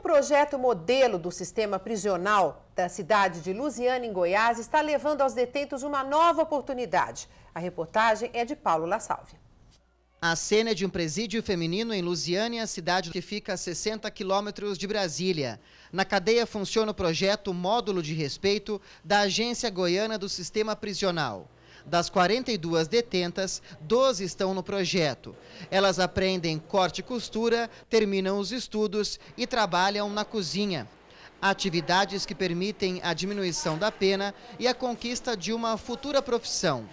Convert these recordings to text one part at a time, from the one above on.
projeto modelo do sistema prisional da cidade de Lusiana, em Goiás, está levando aos detentos uma nova oportunidade. A reportagem é de Paulo La A cena é de um presídio feminino em Lusiânia, cidade que fica a 60 quilômetros de Brasília. Na cadeia funciona o projeto Módulo de Respeito da Agência Goiana do Sistema Prisional. Das 42 detentas, 12 estão no projeto. Elas aprendem corte e costura, terminam os estudos e trabalham na cozinha. Atividades que permitem a diminuição da pena e a conquista de uma futura profissão.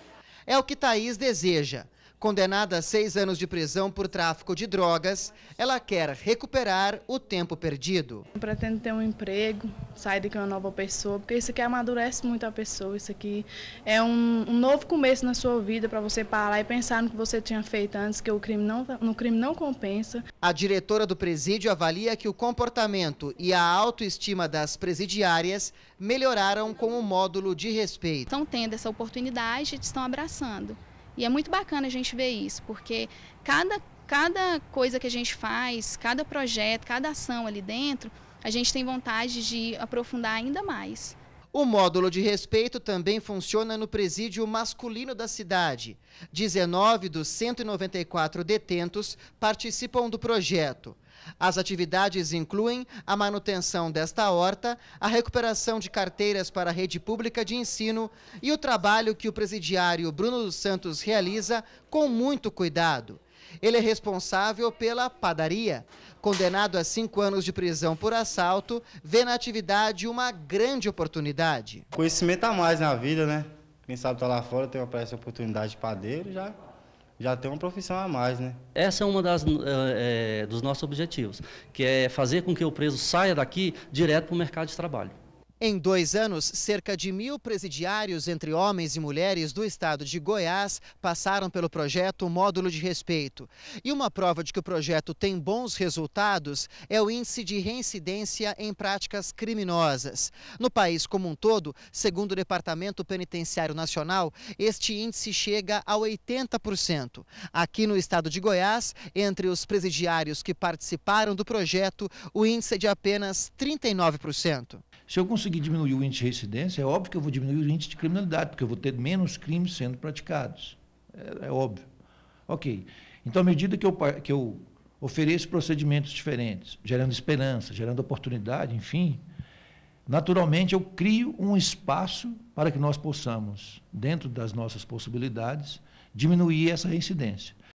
É o que Thaís deseja Condenada a seis anos de prisão por tráfico de drogas, ela quer recuperar o tempo perdido. Eu pretendo ter um emprego, sair daqui uma nova pessoa, porque isso aqui amadurece muito a pessoa. Isso aqui é um, um novo começo na sua vida para você parar e pensar no que você tinha feito antes, que o crime não, tá, no crime não compensa. A diretora do presídio avalia que o comportamento e a autoestima das presidiárias melhoraram com o módulo de respeito. Estão tendo essa oportunidade, estão abraçando. E é muito bacana a gente ver isso, porque cada, cada coisa que a gente faz, cada projeto, cada ação ali dentro, a gente tem vontade de aprofundar ainda mais. O módulo de respeito também funciona no presídio masculino da cidade. 19 dos 194 detentos participam do projeto. As atividades incluem a manutenção desta horta, a recuperação de carteiras para a rede pública de ensino e o trabalho que o presidiário Bruno dos Santos realiza com muito cuidado. Ele é responsável pela padaria. Condenado a cinco anos de prisão por assalto, vê na atividade uma grande oportunidade. Conhecimento a mais na vida, né? Quem sabe tá lá fora, tem aparece oportunidade de padeiro, já já tem uma profissão a mais, né? Essa é uma das é, dos nossos objetivos, que é fazer com que o preso saia daqui direto para o mercado de trabalho. Em dois anos, cerca de mil presidiários entre homens e mulheres do estado de Goiás passaram pelo projeto Módulo de Respeito. E uma prova de que o projeto tem bons resultados é o índice de reincidência em práticas criminosas. No país como um todo, segundo o Departamento Penitenciário Nacional, este índice chega a 80%. Aqui no estado de Goiás, entre os presidiários que participaram do projeto, o índice é de apenas 39%. Se eu conseguir diminuir o índice de reincidência, é óbvio que eu vou diminuir o índice de criminalidade, porque eu vou ter menos crimes sendo praticados. É, é óbvio. Ok. Então, à medida que eu, que eu ofereço procedimentos diferentes, gerando esperança, gerando oportunidade, enfim, naturalmente eu crio um espaço para que nós possamos, dentro das nossas possibilidades, diminuir essa reincidência.